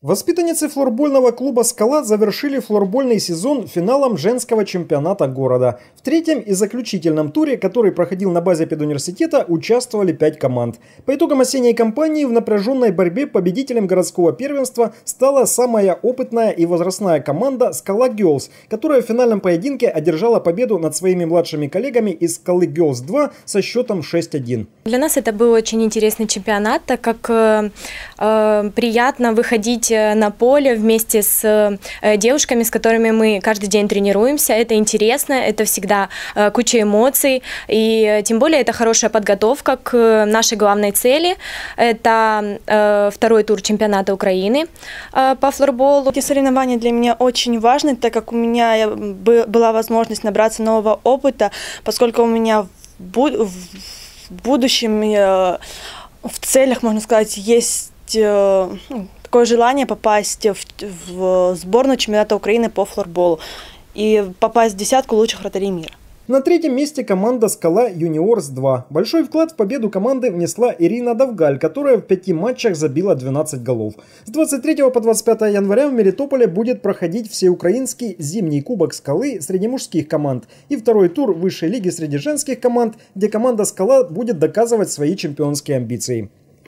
Воспитанницы флорбольного клуба «Скала» завершили флорбольный сезон финалом женского чемпионата города. В третьем и заключительном туре, который проходил на базе педуниверситета, участвовали пять команд. По итогам осенней кампании в напряженной борьбе победителем городского первенства стала самая опытная и возрастная команда «Скала Girls, которая в финальном поединке одержала победу над своими младшими коллегами из «Скалы Girls 2 со счетом 6-1. Для нас это был очень интересный чемпионат, так как э, э приятно выходить выходить э, на поле вместе с э, девушками, с которыми мы каждый день тренируемся. Это интересно, это всегда э, куча эмоций, и тем более это хорошая подготовка к нашей главной цели. Это второй тур чемпионата Украины по флорболу. Эти соревнования для меня очень важны, так как у меня была возможность набраться нового опыта, поскольку у меня в будущем в целях, можно сказать, есть ну, такое желание попасть в, в сборную чемпионата Украины по флорболу и попасть в десятку лучших вратарей мира. На третьем месте команда «Скала Юниорс-2». Большой вклад в победу команды внесла Ирина Давгаль, которая в пяти матчах забила 12 голов. С 23 по 25 января в Мелитополе будет проходить всеукраинский зимний кубок «Скалы» среди мужских команд и второй тур высшей лиги среди женских команд, где команда «Скала» будет доказывать свои чемпионские амбиции.